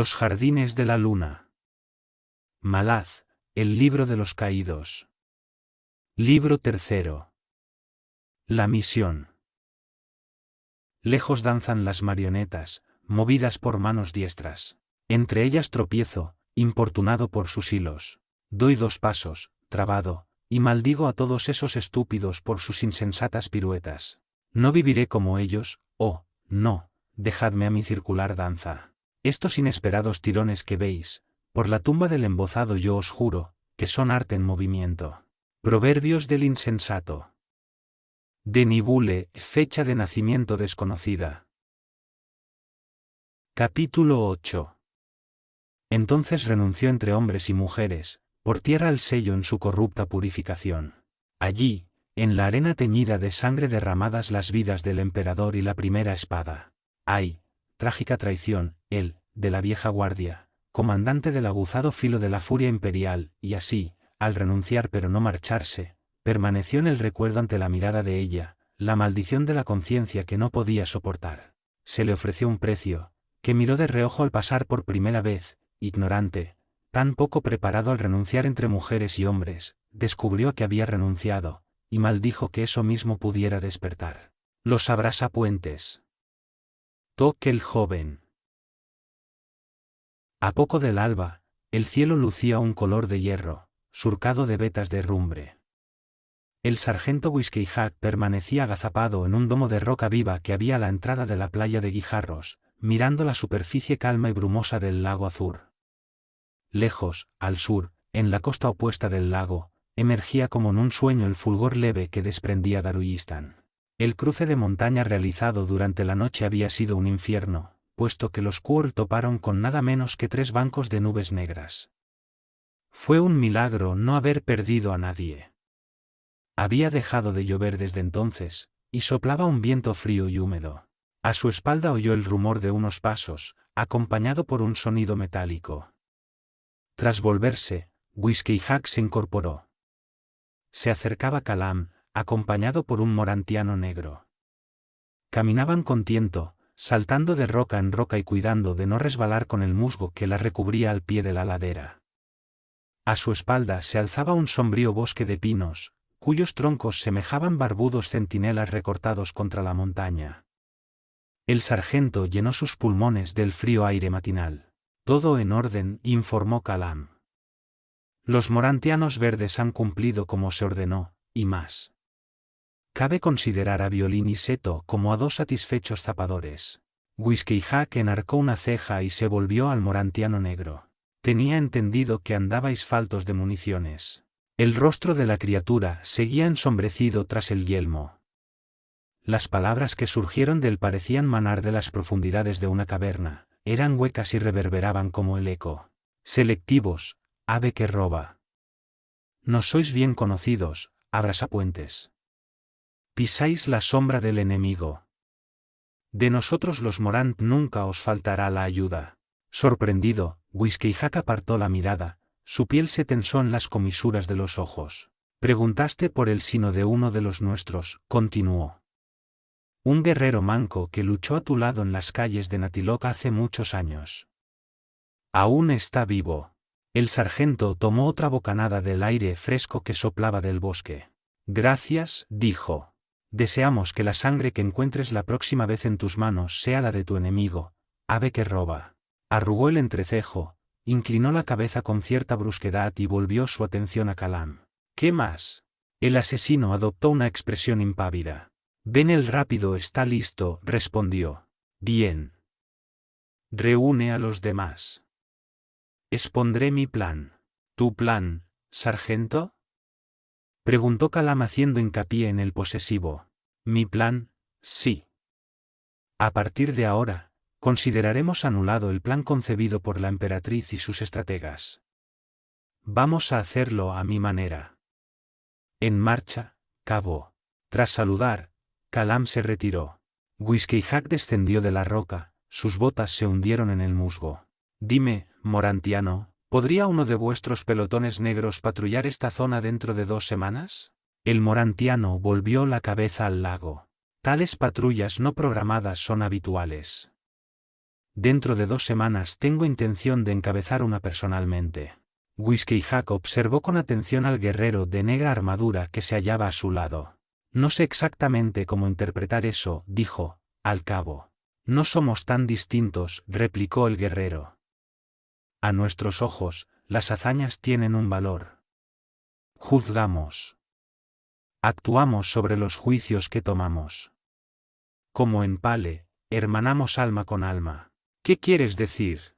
Los jardines de la luna. Malaz, el libro de los caídos. Libro tercero. La misión. Lejos danzan las marionetas, movidas por manos diestras. Entre ellas tropiezo, importunado por sus hilos. Doy dos pasos, trabado, y maldigo a todos esos estúpidos por sus insensatas piruetas. No viviré como ellos, oh, no, dejadme a mi circular danza. Estos inesperados tirones que veis, por la tumba del embozado yo os juro, que son arte en movimiento. Proverbios del insensato. De fecha de nacimiento desconocida. Capítulo 8. Entonces renunció entre hombres y mujeres, por tierra al sello en su corrupta purificación. Allí, en la arena teñida de sangre derramadas las vidas del emperador y la primera espada. ¡Ay! Trágica traición, él, de la vieja guardia, comandante del aguzado filo de la furia imperial, y así, al renunciar pero no marcharse, permaneció en el recuerdo ante la mirada de ella, la maldición de la conciencia que no podía soportar. Se le ofreció un precio, que miró de reojo al pasar por primera vez, ignorante, tan poco preparado al renunciar entre mujeres y hombres, descubrió que había renunciado, y maldijo que eso mismo pudiera despertar. Los puentes. Toque el joven. A poco del alba, el cielo lucía un color de hierro, surcado de vetas de rumbre. El sargento Whiskey permanecía agazapado en un domo de roca viva que había a la entrada de la playa de Guijarros, mirando la superficie calma y brumosa del lago Azur. Lejos, al sur, en la costa opuesta del lago, emergía como en un sueño el fulgor leve que desprendía Daruyistán. El cruce de montaña realizado durante la noche había sido un infierno, puesto que los Quorl toparon con nada menos que tres bancos de nubes negras. Fue un milagro no haber perdido a nadie. Había dejado de llover desde entonces, y soplaba un viento frío y húmedo. A su espalda oyó el rumor de unos pasos, acompañado por un sonido metálico. Tras volverse, Whiskey Hack se incorporó. Se acercaba Calam, acompañado por un morantiano negro. Caminaban con tiento, saltando de roca en roca y cuidando de no resbalar con el musgo que la recubría al pie de la ladera. A su espalda se alzaba un sombrío bosque de pinos, cuyos troncos semejaban barbudos centinelas recortados contra la montaña. El sargento llenó sus pulmones del frío aire matinal. Todo en orden, informó Calam. Los morantianos verdes han cumplido como se ordenó, y más. Cabe considerar a Violín y Seto como a dos satisfechos zapadores. Whiskey Jack enarcó una ceja y se volvió al morantiano negro. Tenía entendido que andabais faltos de municiones. El rostro de la criatura seguía ensombrecido tras el yelmo. Las palabras que surgieron del parecían manar de las profundidades de una caverna, eran huecas y reverberaban como el eco. Selectivos, ave que roba. No sois bien conocidos, abrasapuentes pisáis la sombra del enemigo. De nosotros los Morant nunca os faltará la ayuda. Sorprendido, whiskyjaca apartó la mirada, su piel se tensó en las comisuras de los ojos. Preguntaste por el sino de uno de los nuestros, continuó. Un guerrero manco que luchó a tu lado en las calles de Natiloc hace muchos años. Aún está vivo. El sargento tomó otra bocanada del aire fresco que soplaba del bosque. Gracias, dijo. Deseamos que la sangre que encuentres la próxima vez en tus manos sea la de tu enemigo, ave que roba. Arrugó el entrecejo, inclinó la cabeza con cierta brusquedad y volvió su atención a Calam. ¿Qué más? El asesino adoptó una expresión impávida. Ven el rápido está listo, respondió. Bien. Reúne a los demás. Expondré mi plan. ¿Tu plan, sargento? Preguntó Calam haciendo hincapié en el posesivo. Mi plan, sí. A partir de ahora, consideraremos anulado el plan concebido por la emperatriz y sus estrategas. Vamos a hacerlo a mi manera. En marcha, cabo. Tras saludar, Calam se retiró. Whisky descendió de la roca, sus botas se hundieron en el musgo. Dime, Morantiano, ¿Podría uno de vuestros pelotones negros patrullar esta zona dentro de dos semanas? El morantiano volvió la cabeza al lago. Tales patrullas no programadas son habituales. Dentro de dos semanas tengo intención de encabezar una personalmente. Whiskey Jack observó con atención al guerrero de negra armadura que se hallaba a su lado. No sé exactamente cómo interpretar eso, dijo, al cabo. No somos tan distintos, replicó el guerrero. A nuestros ojos, las hazañas tienen un valor. Juzgamos. Actuamos sobre los juicios que tomamos. Como en Pale, hermanamos alma con alma. ¿Qué quieres decir?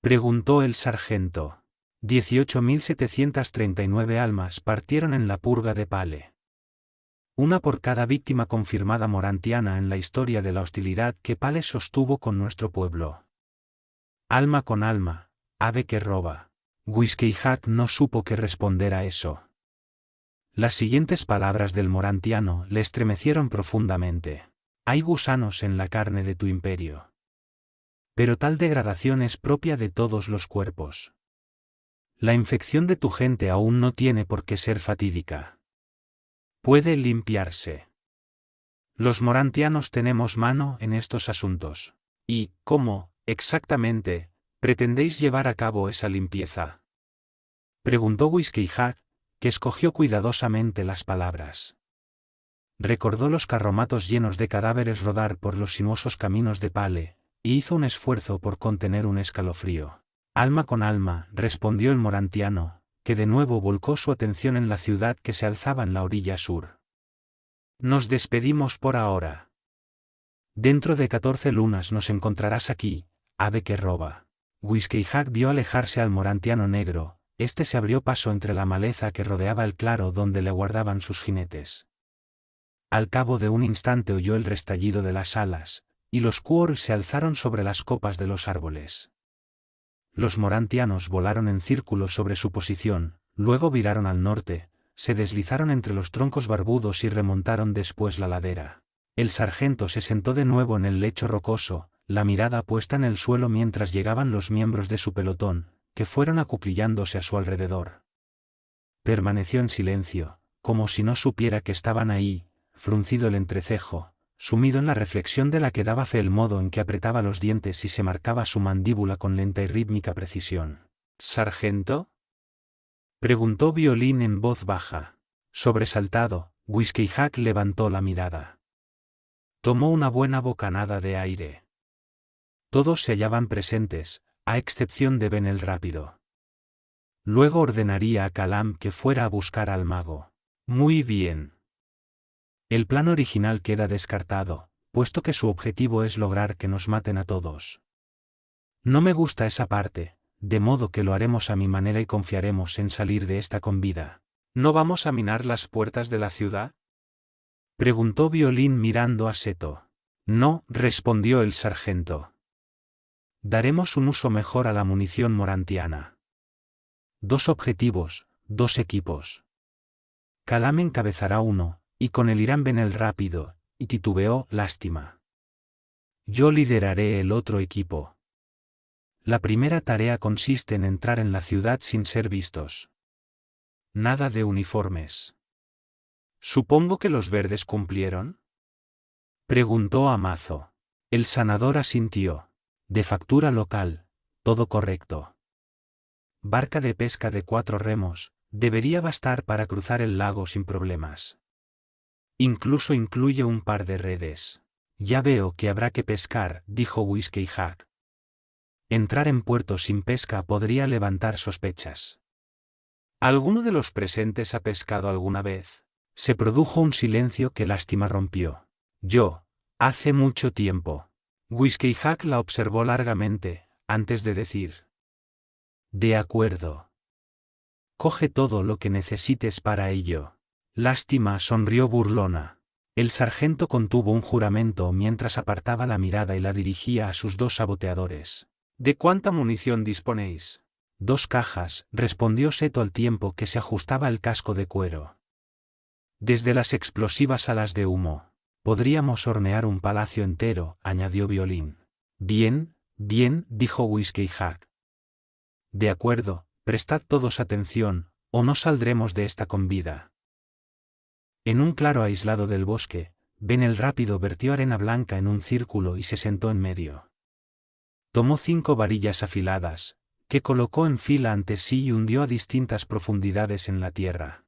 Preguntó el sargento. 18.739 almas partieron en la purga de Pale. Una por cada víctima confirmada morantiana en la historia de la hostilidad que Pale sostuvo con nuestro pueblo. Alma con alma, ave que roba. Whiskey Hack no supo qué responder a eso. Las siguientes palabras del morantiano le estremecieron profundamente. Hay gusanos en la carne de tu imperio. Pero tal degradación es propia de todos los cuerpos. La infección de tu gente aún no tiene por qué ser fatídica. Puede limpiarse. Los morantianos tenemos mano en estos asuntos. Y, ¿cómo? exactamente, pretendéis llevar a cabo esa limpieza? Preguntó Whiskeyjack, que escogió cuidadosamente las palabras. Recordó los carromatos llenos de cadáveres rodar por los sinuosos caminos de Pale, y hizo un esfuerzo por contener un escalofrío. Alma con alma, respondió el morantiano, que de nuevo volcó su atención en la ciudad que se alzaba en la orilla sur. Nos despedimos por ahora. Dentro de catorce lunas nos encontrarás aquí, Ave que roba. Whiskey Jack vio alejarse al morantiano negro, este se abrió paso entre la maleza que rodeaba el claro donde le guardaban sus jinetes. Al cabo de un instante oyó el restallido de las alas, y los cuor se alzaron sobre las copas de los árboles. Los morantianos volaron en círculo sobre su posición, luego viraron al norte, se deslizaron entre los troncos barbudos y remontaron después la ladera. El sargento se sentó de nuevo en el lecho rocoso, la mirada puesta en el suelo mientras llegaban los miembros de su pelotón, que fueron acuclillándose a su alrededor. Permaneció en silencio, como si no supiera que estaban ahí, fruncido el entrecejo, sumido en la reflexión de la que daba fe el modo en que apretaba los dientes y se marcaba su mandíbula con lenta y rítmica precisión. ¿Sargento? preguntó Violín en voz baja. Sobresaltado, Whiskey Hack levantó la mirada. Tomó una buena bocanada de aire todos se hallaban presentes, a excepción de Ben el Rápido. Luego ordenaría a Calam que fuera a buscar al mago. Muy bien. El plan original queda descartado, puesto que su objetivo es lograr que nos maten a todos. No me gusta esa parte, de modo que lo haremos a mi manera y confiaremos en salir de esta con vida. ¿No vamos a minar las puertas de la ciudad? preguntó Violín mirando a Seto. No, respondió el sargento. Daremos un uso mejor a la munición morantiana. Dos objetivos, dos equipos. Calam encabezará uno, y con el Irán ven el rápido, y titubeó, lástima. Yo lideraré el otro equipo. La primera tarea consiste en entrar en la ciudad sin ser vistos. Nada de uniformes. Supongo que los verdes cumplieron. Preguntó Amazo. El sanador asintió. De factura local, todo correcto. Barca de pesca de cuatro remos, debería bastar para cruzar el lago sin problemas. Incluso incluye un par de redes. Ya veo que habrá que pescar, dijo Whiskey Hack. Entrar en puerto sin pesca podría levantar sospechas. ¿Alguno de los presentes ha pescado alguna vez? Se produjo un silencio que lástima rompió. Yo, hace mucho tiempo. Whiskey Hack la observó largamente, antes de decir. De acuerdo. Coge todo lo que necesites para ello. Lástima sonrió burlona. El sargento contuvo un juramento mientras apartaba la mirada y la dirigía a sus dos saboteadores. ¿De cuánta munición disponéis? Dos cajas, respondió Seto al tiempo que se ajustaba el casco de cuero. Desde las explosivas a las de humo. Podríamos hornear un palacio entero, añadió Violín. Bien, bien, dijo Whiskey De acuerdo, prestad todos atención, o no saldremos de esta con vida. En un claro aislado del bosque, Ben el Rápido vertió arena blanca en un círculo y se sentó en medio. Tomó cinco varillas afiladas, que colocó en fila ante sí y hundió a distintas profundidades en la tierra.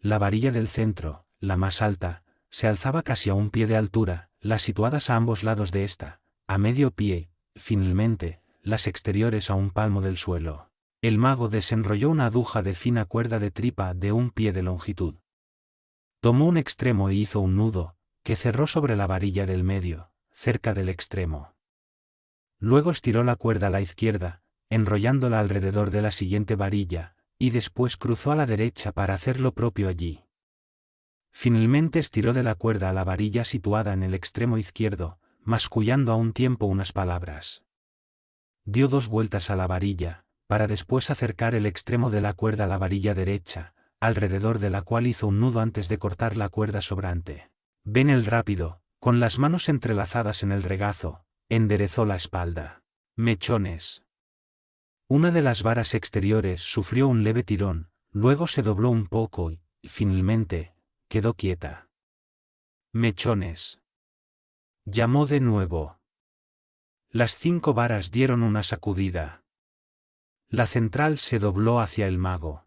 La varilla del centro, la más alta, se alzaba casi a un pie de altura, las situadas a ambos lados de esta, a medio pie, finalmente, las exteriores a un palmo del suelo. El mago desenrolló una aguja de fina cuerda de tripa de un pie de longitud. Tomó un extremo e hizo un nudo, que cerró sobre la varilla del medio, cerca del extremo. Luego estiró la cuerda a la izquierda, enrollándola alrededor de la siguiente varilla, y después cruzó a la derecha para hacer lo propio allí. Finalmente estiró de la cuerda a la varilla situada en el extremo izquierdo, mascullando a un tiempo unas palabras. Dio dos vueltas a la varilla, para después acercar el extremo de la cuerda a la varilla derecha, alrededor de la cual hizo un nudo antes de cortar la cuerda sobrante. Ven el rápido, con las manos entrelazadas en el regazo, enderezó la espalda. Mechones. Una de las varas exteriores sufrió un leve tirón, luego se dobló un poco y, finalmente, quedó quieta. Mechones. Llamó de nuevo. Las cinco varas dieron una sacudida. La central se dobló hacia el mago.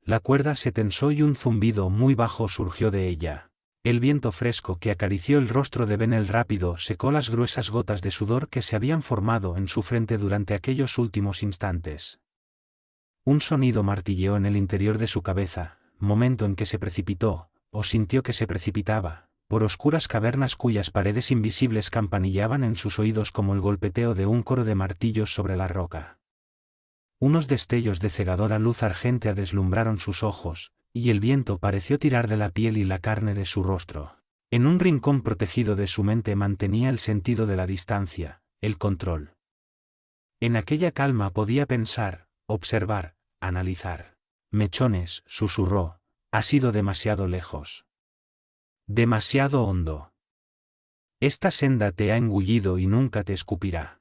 La cuerda se tensó y un zumbido muy bajo surgió de ella. El viento fresco que acarició el rostro de Benel rápido secó las gruesas gotas de sudor que se habían formado en su frente durante aquellos últimos instantes. Un sonido martilleó en el interior de su cabeza, momento en que se precipitó, o sintió que se precipitaba, por oscuras cavernas cuyas paredes invisibles campanillaban en sus oídos como el golpeteo de un coro de martillos sobre la roca. Unos destellos de cegadora luz argentea deslumbraron sus ojos, y el viento pareció tirar de la piel y la carne de su rostro. En un rincón protegido de su mente mantenía el sentido de la distancia, el control. En aquella calma podía pensar, observar, analizar. Mechones, susurró, ha sido demasiado lejos. Demasiado hondo. Esta senda te ha engullido y nunca te escupirá.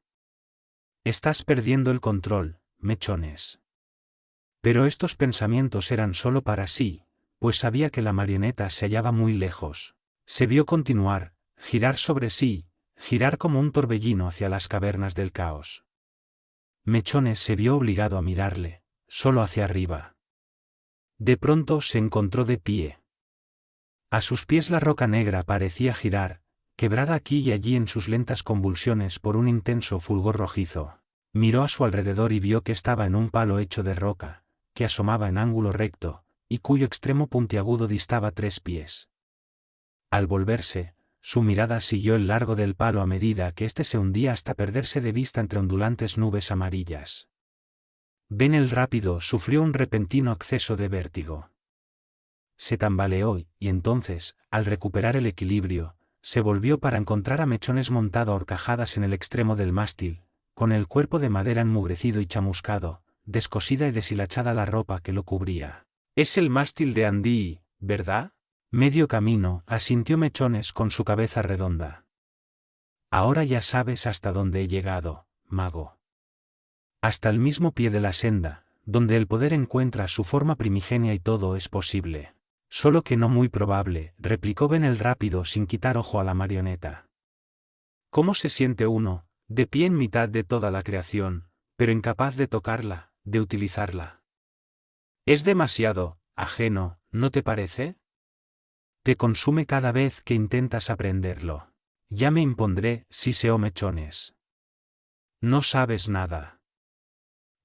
Estás perdiendo el control, Mechones. Pero estos pensamientos eran solo para sí, pues sabía que la marioneta se hallaba muy lejos. Se vio continuar, girar sobre sí, girar como un torbellino hacia las cavernas del caos. Mechones se vio obligado a mirarle, solo hacia arriba. De pronto se encontró de pie. A sus pies la roca negra parecía girar, quebrada aquí y allí en sus lentas convulsiones por un intenso fulgor rojizo. Miró a su alrededor y vio que estaba en un palo hecho de roca, que asomaba en ángulo recto, y cuyo extremo puntiagudo distaba tres pies. Al volverse, su mirada siguió el largo del palo a medida que éste se hundía hasta perderse de vista entre ondulantes nubes amarillas. Ben el Rápido sufrió un repentino acceso de vértigo. Se tambaleó y entonces, al recuperar el equilibrio, se volvió para encontrar a Mechones montado a horcajadas en el extremo del mástil, con el cuerpo de madera enmugrecido y chamuscado, descosida y deshilachada la ropa que lo cubría. Es el mástil de Andí, ¿verdad? Medio camino, asintió Mechones con su cabeza redonda. Ahora ya sabes hasta dónde he llegado, mago hasta el mismo pie de la senda, donde el poder encuentra su forma primigenia y todo es posible. Solo que no muy probable, replicó Ben el rápido sin quitar ojo a la marioneta. ¿Cómo se siente uno, de pie en mitad de toda la creación, pero incapaz de tocarla, de utilizarla? Es demasiado, ajeno, ¿no te parece? Te consume cada vez que intentas aprenderlo. Ya me impondré, si o mechones. No sabes nada.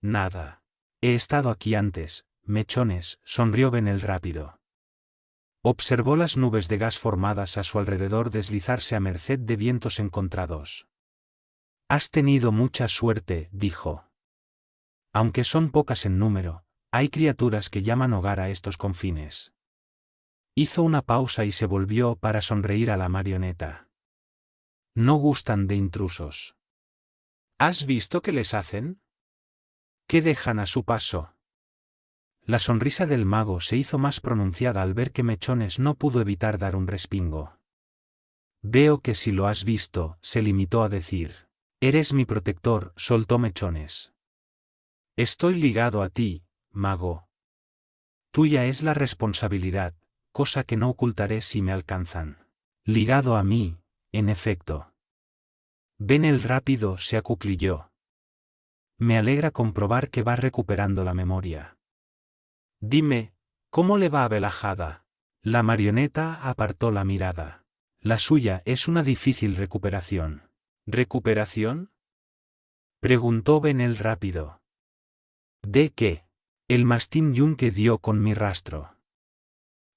Nada. He estado aquí antes, mechones, sonrió Benel rápido. Observó las nubes de gas formadas a su alrededor deslizarse a merced de vientos encontrados. Has tenido mucha suerte, dijo. Aunque son pocas en número, hay criaturas que llaman hogar a estos confines. Hizo una pausa y se volvió para sonreír a la marioneta. No gustan de intrusos. ¿Has visto qué les hacen? ¿Qué dejan a su paso? La sonrisa del mago se hizo más pronunciada al ver que Mechones no pudo evitar dar un respingo. Veo que si lo has visto, se limitó a decir. Eres mi protector, soltó Mechones. Estoy ligado a ti, mago. Tuya es la responsabilidad, cosa que no ocultaré si me alcanzan. Ligado a mí, en efecto. Ven el rápido se acuclilló me alegra comprobar que va recuperando la memoria. Dime, ¿cómo le va a Belajada? La marioneta apartó la mirada. La suya es una difícil recuperación. ¿Recuperación? Preguntó Benel rápido. ¿De qué? El mastín yunque dio con mi rastro.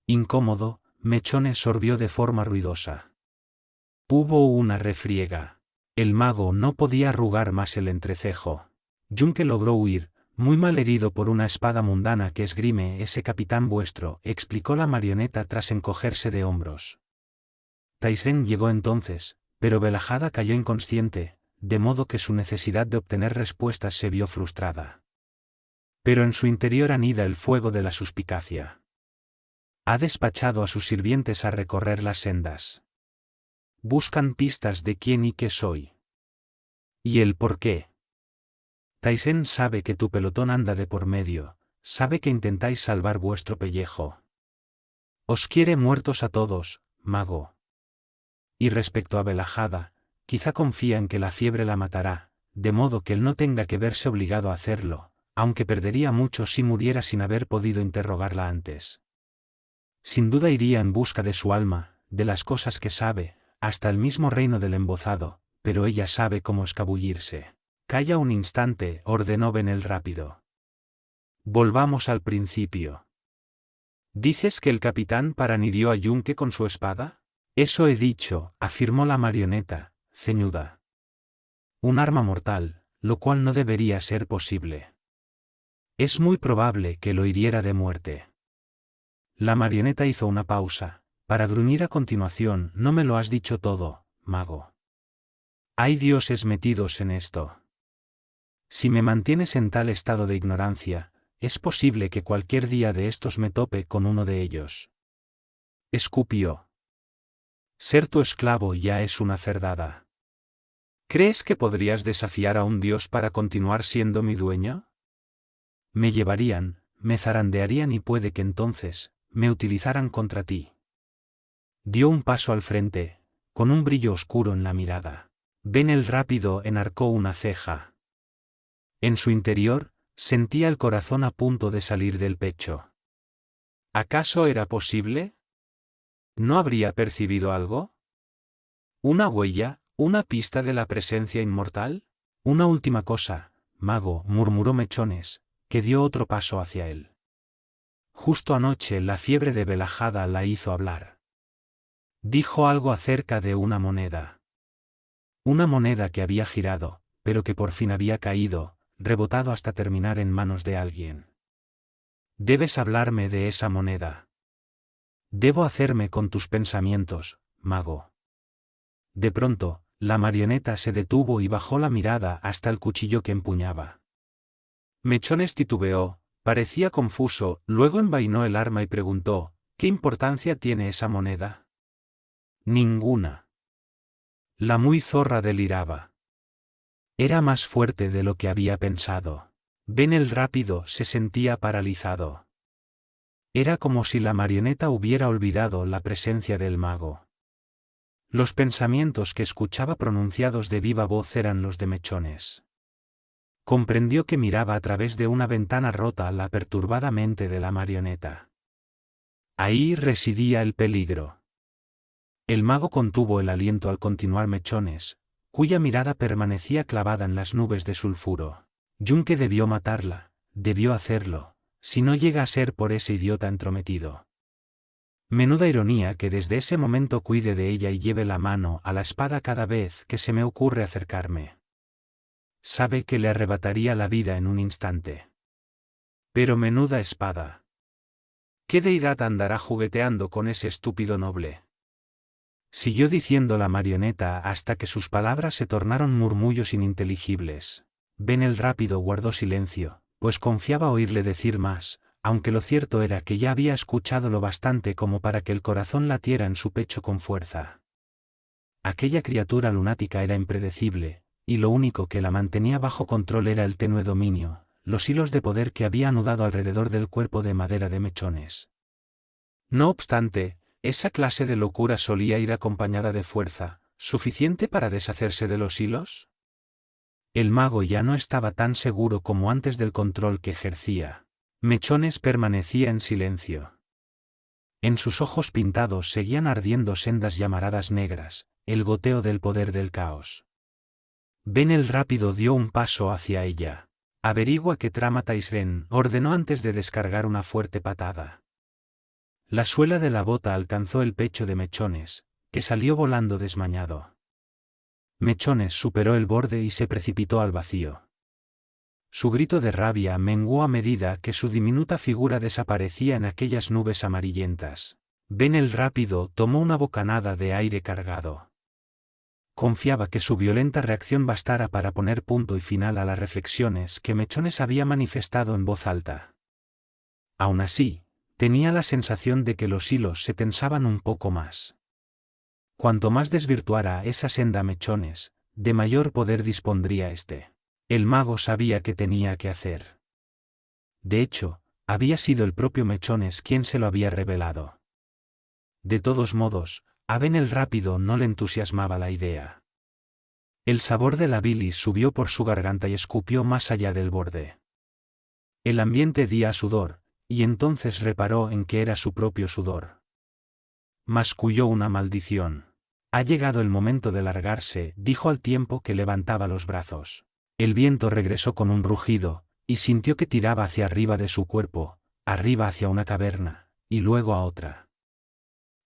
Incómodo, Mechones sorbió de forma ruidosa. Hubo una refriega. El mago no podía arrugar más el entrecejo. Junke logró huir, muy mal herido por una espada mundana que esgrime ese capitán vuestro, explicó la marioneta tras encogerse de hombros. Taisen llegó entonces, pero Belajada cayó inconsciente, de modo que su necesidad de obtener respuestas se vio frustrada. Pero en su interior anida el fuego de la suspicacia. Ha despachado a sus sirvientes a recorrer las sendas. Buscan pistas de quién y qué soy. Y el por qué. Taisen sabe que tu pelotón anda de por medio, sabe que intentáis salvar vuestro pellejo. Os quiere muertos a todos, mago. Y respecto a Belajada, quizá confía en que la fiebre la matará, de modo que él no tenga que verse obligado a hacerlo, aunque perdería mucho si muriera sin haber podido interrogarla antes. Sin duda iría en busca de su alma, de las cosas que sabe, hasta el mismo reino del embozado, pero ella sabe cómo escabullirse. Calla un instante, ordenó Benel rápido. Volvamos al principio. ¿Dices que el capitán paranidió a Yunque con su espada? Eso he dicho, afirmó la marioneta, ceñuda. Un arma mortal, lo cual no debería ser posible. Es muy probable que lo hiriera de muerte. La marioneta hizo una pausa, para gruñir a continuación, no me lo has dicho todo, mago. Hay dioses metidos en esto. Si me mantienes en tal estado de ignorancia, es posible que cualquier día de estos me tope con uno de ellos. Escupió. Ser tu esclavo ya es una cerdada. ¿Crees que podrías desafiar a un dios para continuar siendo mi dueño? Me llevarían, me zarandearían y puede que entonces, me utilizaran contra ti. Dio un paso al frente, con un brillo oscuro en la mirada. Ben el rápido enarcó una ceja. En su interior, sentía el corazón a punto de salir del pecho. ¿Acaso era posible? ¿No habría percibido algo? ¿Una huella, una pista de la presencia inmortal? Una última cosa, mago, murmuró Mechones, que dio otro paso hacia él. Justo anoche la fiebre de Belajada la hizo hablar. Dijo algo acerca de una moneda. Una moneda que había girado, pero que por fin había caído, rebotado hasta terminar en manos de alguien. Debes hablarme de esa moneda. Debo hacerme con tus pensamientos, mago. De pronto, la marioneta se detuvo y bajó la mirada hasta el cuchillo que empuñaba. Mechones titubeó, parecía confuso, luego envainó el arma y preguntó, ¿qué importancia tiene esa moneda? Ninguna. La muy zorra deliraba. Era más fuerte de lo que había pensado. Ben el rápido se sentía paralizado. Era como si la marioneta hubiera olvidado la presencia del mago. Los pensamientos que escuchaba pronunciados de viva voz eran los de mechones. Comprendió que miraba a través de una ventana rota la perturbada mente de la marioneta. Ahí residía el peligro. El mago contuvo el aliento al continuar mechones, cuya mirada permanecía clavada en las nubes de sulfuro. Yunque debió matarla, debió hacerlo, si no llega a ser por ese idiota entrometido. Menuda ironía que desde ese momento cuide de ella y lleve la mano a la espada cada vez que se me ocurre acercarme. Sabe que le arrebataría la vida en un instante. Pero menuda espada. ¿Qué deidad andará jugueteando con ese estúpido noble? Siguió diciendo la marioneta hasta que sus palabras se tornaron murmullos ininteligibles. Ben el rápido guardó silencio, pues confiaba oírle decir más, aunque lo cierto era que ya había escuchado lo bastante como para que el corazón latiera en su pecho con fuerza. Aquella criatura lunática era impredecible, y lo único que la mantenía bajo control era el tenue dominio, los hilos de poder que había anudado alrededor del cuerpo de madera de mechones. No obstante, esa clase de locura solía ir acompañada de fuerza, suficiente para deshacerse de los hilos. El mago ya no estaba tan seguro como antes del control que ejercía. Mechones permanecía en silencio. En sus ojos pintados seguían ardiendo sendas llamaradas negras, el goteo del poder del caos. Ben el rápido dio un paso hacia ella. Averigua qué trama Taisren ordenó antes de descargar una fuerte patada. La suela de la bota alcanzó el pecho de Mechones, que salió volando desmañado. Mechones superó el borde y se precipitó al vacío. Su grito de rabia menguó a medida que su diminuta figura desaparecía en aquellas nubes amarillentas. Ben el rápido tomó una bocanada de aire cargado. Confiaba que su violenta reacción bastara para poner punto y final a las reflexiones que Mechones había manifestado en voz alta. Aún así, Tenía la sensación de que los hilos se tensaban un poco más. Cuanto más desvirtuara esa senda mechones, de mayor poder dispondría éste. El mago sabía que tenía que hacer. De hecho, había sido el propio Mechones quien se lo había revelado. De todos modos, a Ben el Rápido no le entusiasmaba la idea. El sabor de la bilis subió por su garganta y escupió más allá del borde. El ambiente día sudor, y entonces reparó en que era su propio sudor. Masculló una maldición. Ha llegado el momento de largarse, dijo al tiempo que levantaba los brazos. El viento regresó con un rugido, y sintió que tiraba hacia arriba de su cuerpo, arriba hacia una caverna, y luego a otra.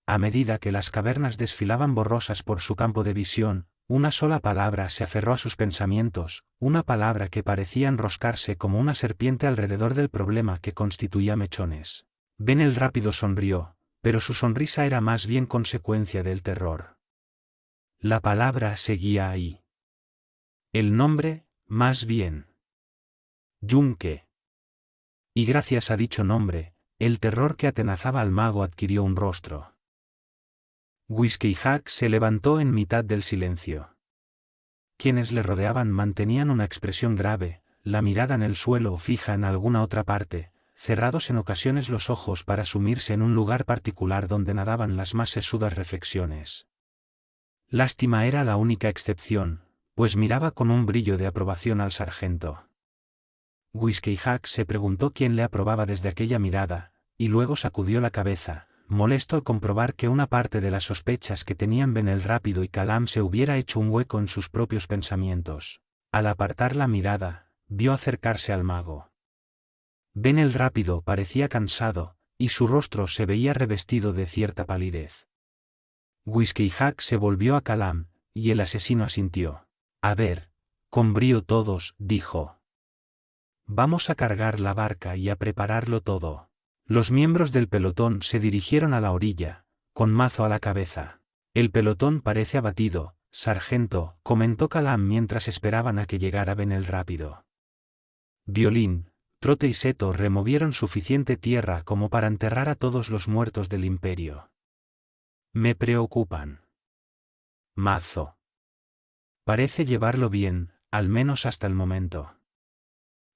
A medida que las cavernas desfilaban borrosas por su campo de visión, una sola palabra se aferró a sus pensamientos, una palabra que parecía enroscarse como una serpiente alrededor del problema que constituía mechones. Ben el rápido sonrió, pero su sonrisa era más bien consecuencia del terror. La palabra seguía ahí. El nombre, más bien. Yunque. Y gracias a dicho nombre, el terror que atenazaba al mago adquirió un rostro. Whiskey Hack se levantó en mitad del silencio. Quienes le rodeaban mantenían una expresión grave, la mirada en el suelo o fija en alguna otra parte, cerrados en ocasiones los ojos para sumirse en un lugar particular donde nadaban las más sesudas reflexiones. Lástima era la única excepción, pues miraba con un brillo de aprobación al sargento. Whiskey Hack se preguntó quién le aprobaba desde aquella mirada, y luego sacudió la cabeza, molesto al comprobar que una parte de las sospechas que tenían Ben el Rápido y Calam se hubiera hecho un hueco en sus propios pensamientos. Al apartar la mirada, vio acercarse al mago. Ben el Rápido parecía cansado, y su rostro se veía revestido de cierta palidez. Whiskey Hack se volvió a Calam, y el asesino asintió. A ver, con brío todos, dijo. Vamos a cargar la barca y a prepararlo todo. Los miembros del pelotón se dirigieron a la orilla, con mazo a la cabeza. El pelotón parece abatido, sargento, comentó Calam mientras esperaban a que llegara Benel rápido. Violín, Trote y Seto removieron suficiente tierra como para enterrar a todos los muertos del imperio. Me preocupan. Mazo. Parece llevarlo bien, al menos hasta el momento.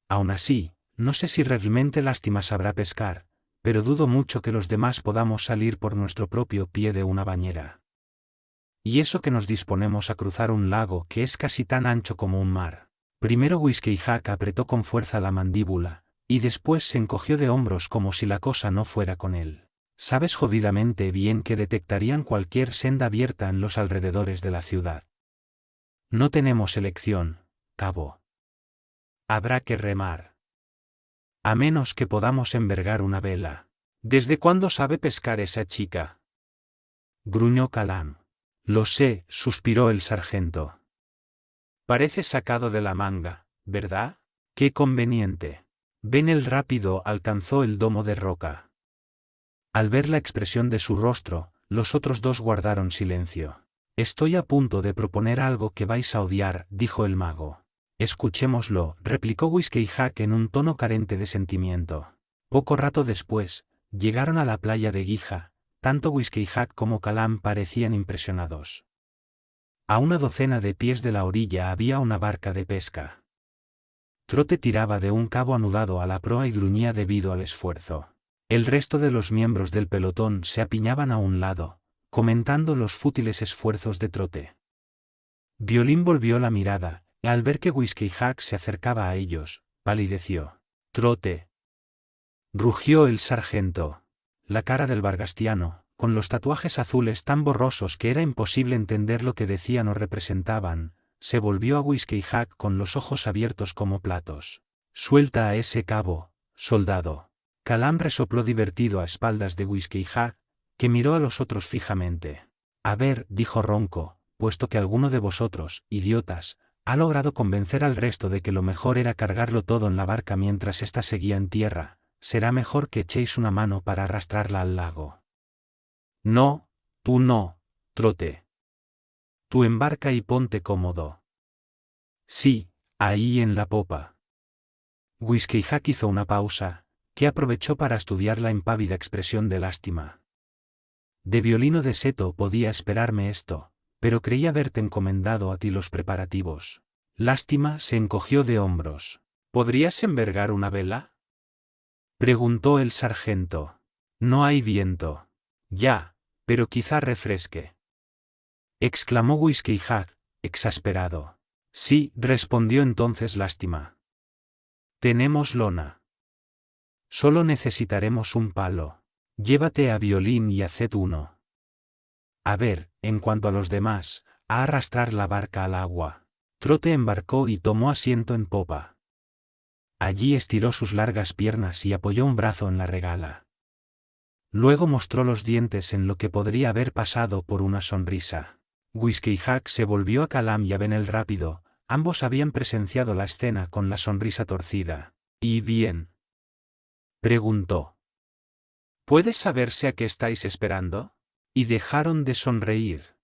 Aún así, no sé si realmente lástima sabrá pescar, pero dudo mucho que los demás podamos salir por nuestro propio pie de una bañera. Y eso que nos disponemos a cruzar un lago que es casi tan ancho como un mar. Primero Whiskey Jack apretó con fuerza la mandíbula, y después se encogió de hombros como si la cosa no fuera con él. Sabes jodidamente bien que detectarían cualquier senda abierta en los alrededores de la ciudad. No tenemos elección, cabo. Habrá que remar a menos que podamos envergar una vela. ¿Desde cuándo sabe pescar esa chica? gruñó Calam. Lo sé, suspiró el sargento. Parece sacado de la manga, ¿verdad? Qué conveniente. Ven el rápido alcanzó el domo de roca. Al ver la expresión de su rostro, los otros dos guardaron silencio. Estoy a punto de proponer algo que vais a odiar, dijo el mago. Escuchémoslo, replicó Whiskey Jack en un tono carente de sentimiento. Poco rato después, llegaron a la playa de Guija, tanto Whiskey Jack como Calam parecían impresionados. A una docena de pies de la orilla había una barca de pesca. Trote tiraba de un cabo anudado a la proa y gruñía debido al esfuerzo. El resto de los miembros del pelotón se apiñaban a un lado, comentando los fútiles esfuerzos de Trote. Violín volvió la mirada, al ver que Whiskey Jack se acercaba a ellos, palideció. Trote. Rugió el sargento. La cara del vargastiano, con los tatuajes azules tan borrosos que era imposible entender lo que decían o representaban, se volvió a Whiskey Jack con los ojos abiertos como platos. Suelta a ese cabo, soldado. Calambre sopló divertido a espaldas de Whiskey Jack, que miró a los otros fijamente. A ver, dijo Ronco, puesto que alguno de vosotros, idiotas, ha logrado convencer al resto de que lo mejor era cargarlo todo en la barca mientras ésta seguía en tierra, será mejor que echéis una mano para arrastrarla al lago. No, tú no, trote. Tú embarca y ponte cómodo. Sí, ahí en la popa. Whiskey Hack hizo una pausa, que aprovechó para estudiar la impávida expresión de lástima. De violino de seto podía esperarme esto pero creía haberte encomendado a ti los preparativos. Lástima se encogió de hombros. ¿Podrías envergar una vela? Preguntó el sargento. No hay viento. Ya, pero quizá refresque. Exclamó Whiskey exasperado. Sí, respondió entonces Lástima. Tenemos lona. Solo necesitaremos un palo. Llévate a violín y haced uno. A ver, en cuanto a los demás, a arrastrar la barca al agua. Trote embarcó y tomó asiento en popa. Allí estiró sus largas piernas y apoyó un brazo en la regala. Luego mostró los dientes en lo que podría haber pasado por una sonrisa. Whisky Jack se volvió a Calam y a Benel rápido, ambos habían presenciado la escena con la sonrisa torcida. ¿Y bien? preguntó. ¿Puedes saberse a qué estáis esperando? y dejaron de sonreír.